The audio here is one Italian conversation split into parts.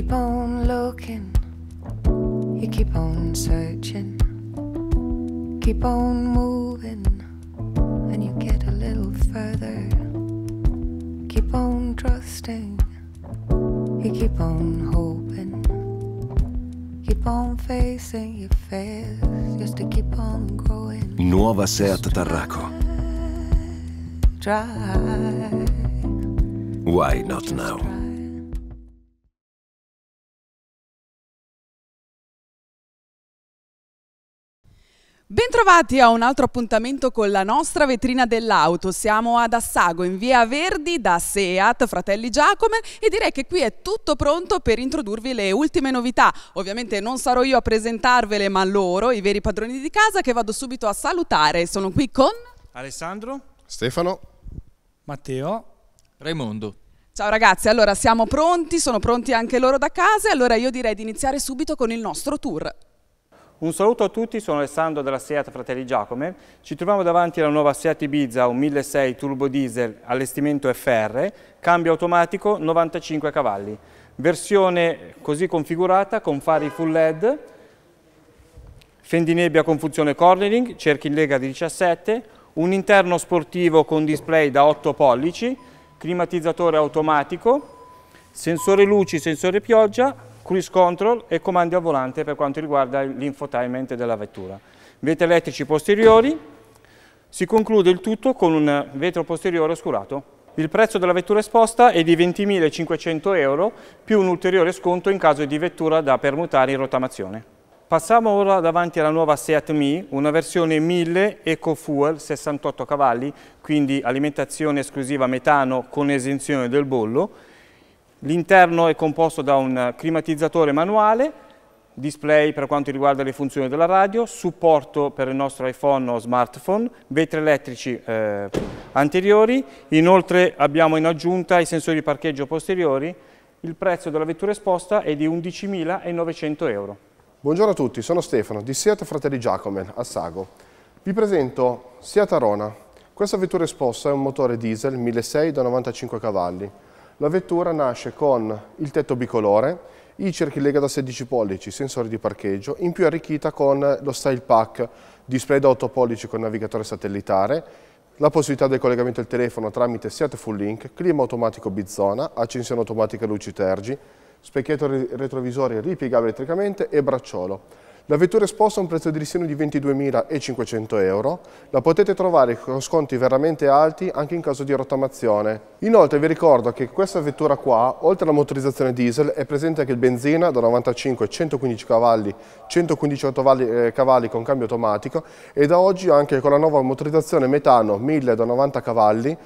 keep on looking, you keep on searching, keep on moving, and you get a little further. Keep on trusting, you keep on hoping, keep on facing your fears just to keep on growing. Nuova Seat Tarraco. Try. Why not now? Bentrovati a un altro appuntamento con la nostra vetrina dell'auto. Siamo ad Assago in via Verdi da Seat Fratelli Giacome e direi che qui è tutto pronto per introdurvi le ultime novità. Ovviamente non sarò io a presentarvele, ma loro, i veri padroni di casa, che vado subito a salutare. Sono qui con Alessandro, Stefano, Matteo, Raimondo. Ciao ragazzi, allora siamo pronti, sono pronti anche loro da casa e allora io direi di iniziare subito con il nostro tour. Un saluto a tutti, sono Alessandro della Seat Fratelli Giacome. Ci troviamo davanti alla nuova Seat Ibiza 1.6 turbo diesel allestimento FR, cambio automatico 95 cavalli. Versione così configurata con fari full LED, fendinebbia con funzione cornering, cerchi in lega di 17, un interno sportivo con display da 8 pollici, climatizzatore automatico, sensore luci, sensore pioggia, cruise control e comandi al volante per quanto riguarda l'infotainment della vettura. Vetri elettrici posteriori, si conclude il tutto con un vetro posteriore oscurato. Il prezzo della vettura esposta è di 20.500 euro più un ulteriore sconto in caso di vettura da permutare in rotamazione. Passiamo ora davanti alla nuova Seat Mi, una versione 1000 EcoFuel 68 cavalli, quindi alimentazione esclusiva metano con esenzione del bollo L'interno è composto da un climatizzatore manuale, display per quanto riguarda le funzioni della radio, supporto per il nostro iPhone o smartphone, vetri elettrici eh, anteriori, inoltre abbiamo in aggiunta i sensori di parcheggio posteriori, il prezzo della vettura esposta è di 11.900 euro. Buongiorno a tutti, sono Stefano di Seat Fratelli Giacomel a Sago. Vi presento Seat Arona. Questa vettura esposta è un motore diesel 1.6 da 95 cavalli, la vettura nasce con il tetto bicolore, i cerchi lega da 16 pollici, sensori di parcheggio, in più arricchita con lo style pack, display da 8 pollici con navigatore satellitare, la possibilità del collegamento al telefono tramite Seat Full Link, clima automatico bizona, accensione automatica luci tergi, specchietto retrovisore ripiegabile elettricamente e bracciolo. La vettura esposta ha un prezzo di listino di 22.500 euro, la potete trovare con sconti veramente alti anche in caso di rottamazione. Inoltre vi ricordo che questa vettura qua, oltre alla motorizzazione diesel, è presente anche il benzina da 95 115 cavalli, 115 eh, cavalli con cambio automatico e da oggi anche con la nuova motorizzazione metano 1000 da 90 cavalli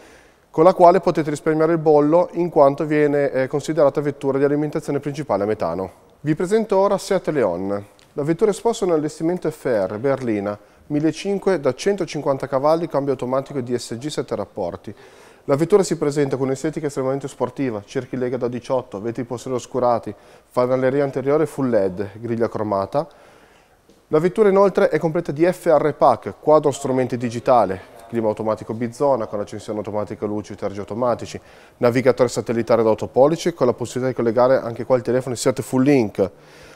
con la quale potete risparmiare il bollo in quanto viene eh, considerata vettura di alimentazione principale a metano. Vi presento ora Seat Leon. La vettura esposta è un allestimento FR berlina 1500 da 150 cavalli, cambio automatico e DSG 7 rapporti. La vettura si presenta con un'estetica estremamente sportiva, cerchi lega da 18, vetri posteriori oscurati, fanaleria anteriore full LED, griglia cromata. La vettura inoltre è completa di FR Pack, quadro strumenti digitale, clima automatico bizona con accensione automatica luci, e tergi automatici, navigatore satellitare da 8 pollici con la possibilità di collegare anche qua il telefono in 7 full link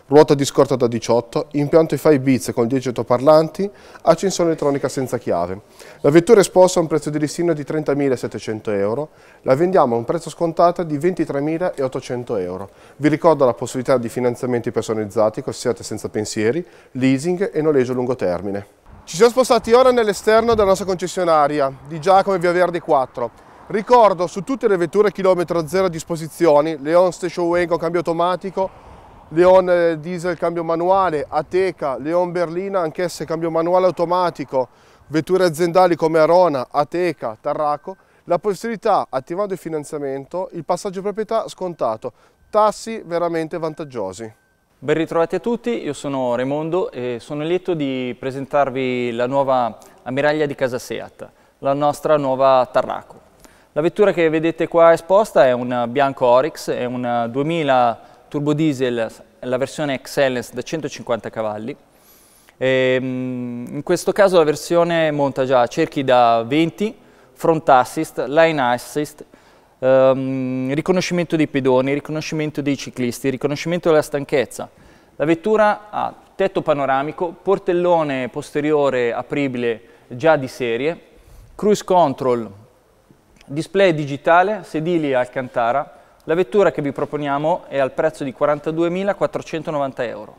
ruota di scorta da 18, impianto IFI Biz con 10 autoparlanti, accensione elettronica senza chiave. La vettura è esposta a un prezzo di listino di 30.700 euro, la vendiamo a un prezzo scontato di 23.800 euro. Vi ricordo la possibilità di finanziamenti personalizzati con senza pensieri, leasing e noleggio a lungo termine. Ci siamo spostati ora nell'esterno della nostra concessionaria di Giacomo Via Verdi 4. Ricordo su tutte le vetture chilometro zero a disposizione, Leon Station Wagon, cambio automatico, Leon eh, diesel cambio manuale, Ateca, Leon berlina anch'esse cambio manuale automatico, vetture aziendali come Arona, Ateca, Tarraco, la possibilità, attivando il finanziamento, il passaggio proprietà scontato, tassi veramente vantaggiosi. Ben ritrovati a tutti, io sono Raimondo e sono lieto di presentarvi la nuova ammiraglia di casa Seat, la nostra nuova Tarraco. La vettura che vedete qua esposta è un bianco Oryx, è un 2000 turbodiesel la versione Excellence da 150 cavalli. E, ehm, in questo caso la versione monta già cerchi da 20, front assist, line assist, ehm, riconoscimento dei pedoni, riconoscimento dei ciclisti, riconoscimento della stanchezza. La vettura ha tetto panoramico, portellone posteriore apribile già di serie, cruise control, display digitale, sedili Alcantara, la vettura che vi proponiamo è al prezzo di 42.490 euro.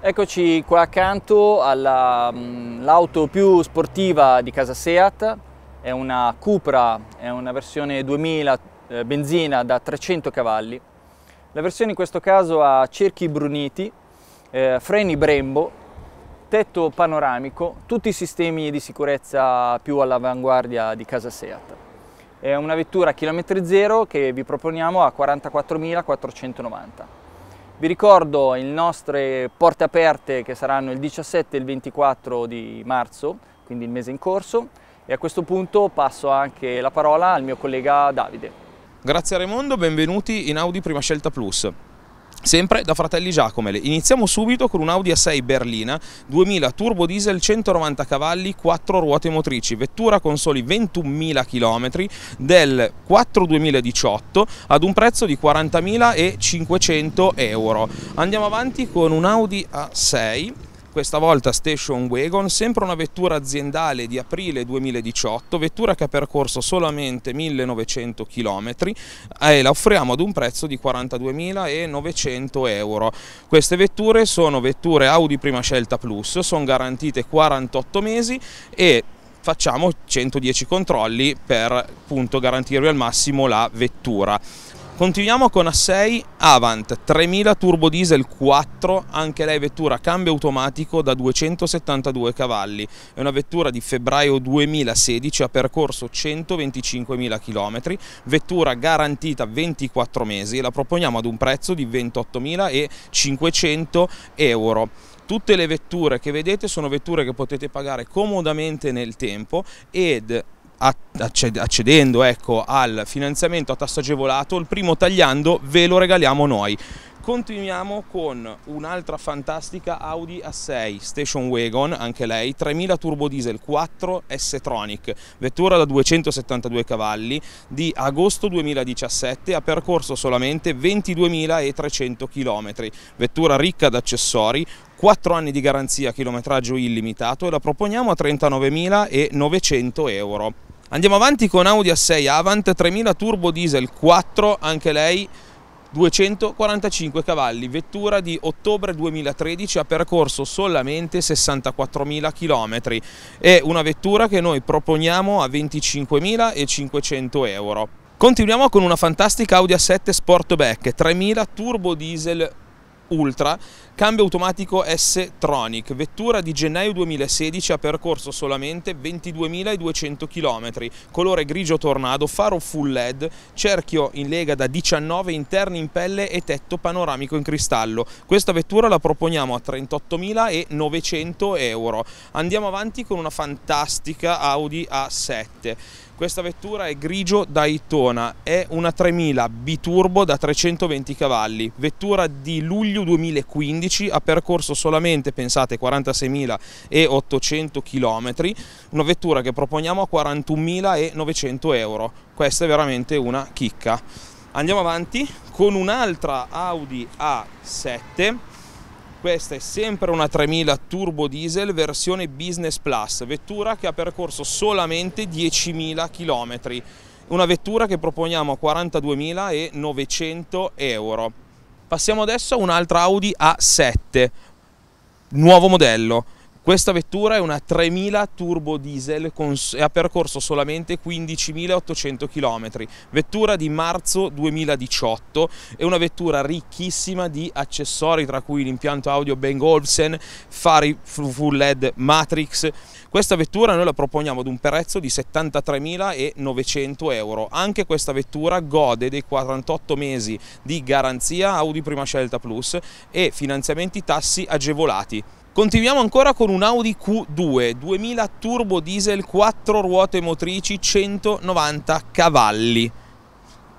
Eccoci qua accanto all'auto mm, più sportiva di casa Seat, è una Cupra, è una versione 2000 eh, benzina da 300 cavalli. La versione in questo caso ha cerchi bruniti, eh, freni Brembo, tetto panoramico, tutti i sistemi di sicurezza più all'avanguardia di casa Seat. È una vettura a chilometri zero che vi proponiamo a 44.490. Vi ricordo le nostre porte aperte che saranno il 17 e il 24 di marzo, quindi il mese in corso, e a questo punto passo anche la parola al mio collega Davide. Grazie a Raimondo, benvenuti in Audi Prima Scelta Plus sempre da Fratelli Giacomele. Iniziamo subito con un Audi A6 Berlina 2000 turbo diesel 190 cavalli, 4 ruote motrici, vettura con soli 21.000 km del 4 2018 ad un prezzo di 40.500 euro. Andiamo avanti con un Audi A6 questa volta Station Wagon, sempre una vettura aziendale di aprile 2018, vettura che ha percorso solamente 1900 km eh, e la offriamo ad un prezzo di 42.900 euro. Queste vetture sono vetture Audi prima scelta plus, sono garantite 48 mesi e facciamo 110 controlli per appunto, garantirvi al massimo la vettura. Continuiamo con A6 Avant 3000 turbo diesel 4, anche lei vettura cambio automatico da 272 cavalli. È una vettura di febbraio 2016, ha percorso 125.000 km, vettura garantita 24 mesi, la proponiamo ad un prezzo di 28.500 euro. Tutte le vetture che vedete sono vetture che potete pagare comodamente nel tempo ed accedendo ecco, al finanziamento a tasso agevolato, il primo tagliando ve lo regaliamo noi. Continuiamo con un'altra fantastica Audi A6 Station Wagon, anche lei, 3000 turbo diesel 4 S-Tronic, vettura da 272 cavalli, di agosto 2017, ha percorso solamente 22.300 km, vettura ricca di accessori, 4 anni di garanzia, chilometraggio illimitato e la proponiamo a 39.900 euro. Andiamo avanti con Audi A6 Avant 3000 turbo diesel 4, anche lei 245 cavalli, vettura di ottobre 2013, ha percorso solamente 64.000 km. È una vettura che noi proponiamo a 25.500 euro. Continuiamo con una fantastica Audi A7 Sportback 3000 turbo diesel Ultra, cambio automatico S-Tronic, vettura di gennaio 2016, ha percorso solamente 22.200 km, colore grigio tornado, faro full LED, cerchio in lega da 19, interni in pelle e tetto panoramico in cristallo. Questa vettura la proponiamo a 38.900 euro. Andiamo avanti con una fantastica Audi A7. Questa vettura è grigio da Ittona, è una 3000 biturbo da 320 cavalli, vettura di luglio 2015, ha percorso solamente, pensate, 46.800 km, una vettura che proponiamo a 41.900 euro, questa è veramente una chicca. Andiamo avanti con un'altra Audi A7 questa è sempre una 3000 turbo diesel versione Business Plus, vettura che ha percorso solamente 10.000 km, una vettura che proponiamo a 42.900 euro. Passiamo adesso a un'altra Audi A7, nuovo modello. Questa vettura è una 3000 turbo diesel e ha percorso solamente 15.800 km, vettura di marzo 2018, è una vettura ricchissima di accessori tra cui l'impianto audio Bang Olufsen, fari full LED Matrix. Questa vettura noi la proponiamo ad un prezzo di 73.900 euro, anche questa vettura gode dei 48 mesi di garanzia Audi Prima Scelta Plus e finanziamenti tassi agevolati. Continuiamo ancora con un Audi Q2 2000 turbo diesel 4 ruote motrici 190 cavalli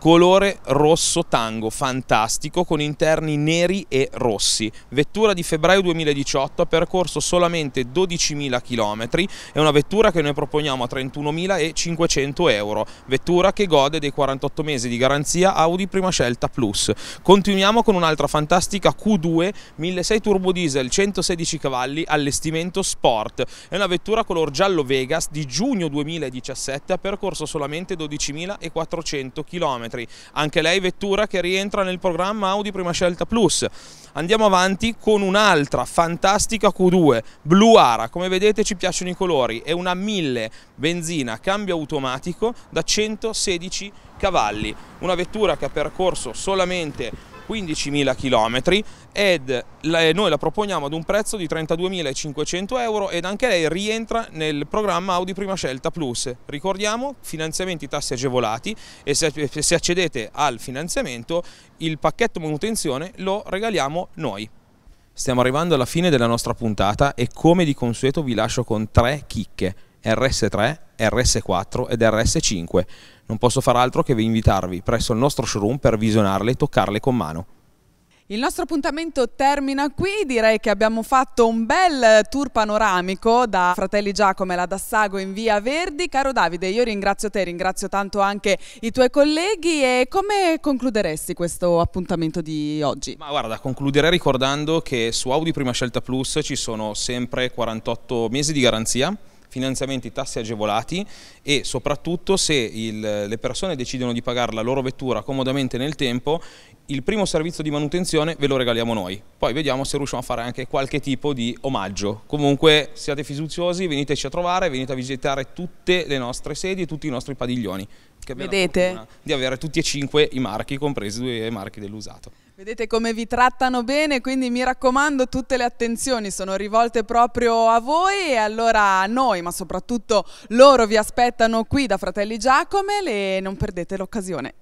colore rosso tango, fantastico, con interni neri e rossi. Vettura di febbraio 2018, ha percorso solamente 12.000 km, è una vettura che noi proponiamo a 31.500 euro, vettura che gode dei 48 mesi di garanzia Audi Prima Scelta Plus. Continuiamo con un'altra fantastica Q2 1.6 turbo diesel 116 cavalli allestimento sport, è una vettura color giallo Vegas di giugno 2017, ha percorso solamente 12.400 km anche lei vettura che rientra nel programma Audi Prima Scelta Plus. Andiamo avanti con un'altra fantastica Q2, Blu Ara. Come vedete ci piacciono i colori, è una 1000 benzina, cambio automatico da 116 cavalli. Una vettura che ha percorso solamente 15.000 km ed noi la proponiamo ad un prezzo di 32.500 euro ed anche lei rientra nel programma Audi Prima Scelta Plus. Ricordiamo finanziamenti tassi agevolati e se accedete al finanziamento il pacchetto manutenzione lo regaliamo noi. Stiamo arrivando alla fine della nostra puntata e come di consueto vi lascio con tre chicche. RS3, RS4 ed RS5. Non posso far altro che invitarvi presso il nostro showroom per visionarle e toccarle con mano. Il nostro appuntamento termina qui, direi che abbiamo fatto un bel eh, tour panoramico da Fratelli Giacomo e la Dassago in Via Verdi. Caro Davide, io ringrazio te, ringrazio tanto anche i tuoi colleghi e come concluderesti questo appuntamento di oggi? Ma guarda, concluderei ricordando che su Audi Prima Scelta Plus ci sono sempre 48 mesi di garanzia finanziamenti tassi agevolati e soprattutto se il, le persone decidono di pagare la loro vettura comodamente nel tempo, il primo servizio di manutenzione ve lo regaliamo noi. Poi vediamo se riusciamo a fare anche qualche tipo di omaggio. Comunque siate fiduciosi, veniteci a trovare, venite a visitare tutte le nostre sedi e tutti i nostri padiglioni. Che Vedete? Di avere tutti e cinque i marchi, compresi i marchi dell'usato. Vedete come vi trattano bene, quindi mi raccomando tutte le attenzioni sono rivolte proprio a voi e allora a noi, ma soprattutto loro vi aspettano qui da Fratelli Giacome, e non perdete l'occasione.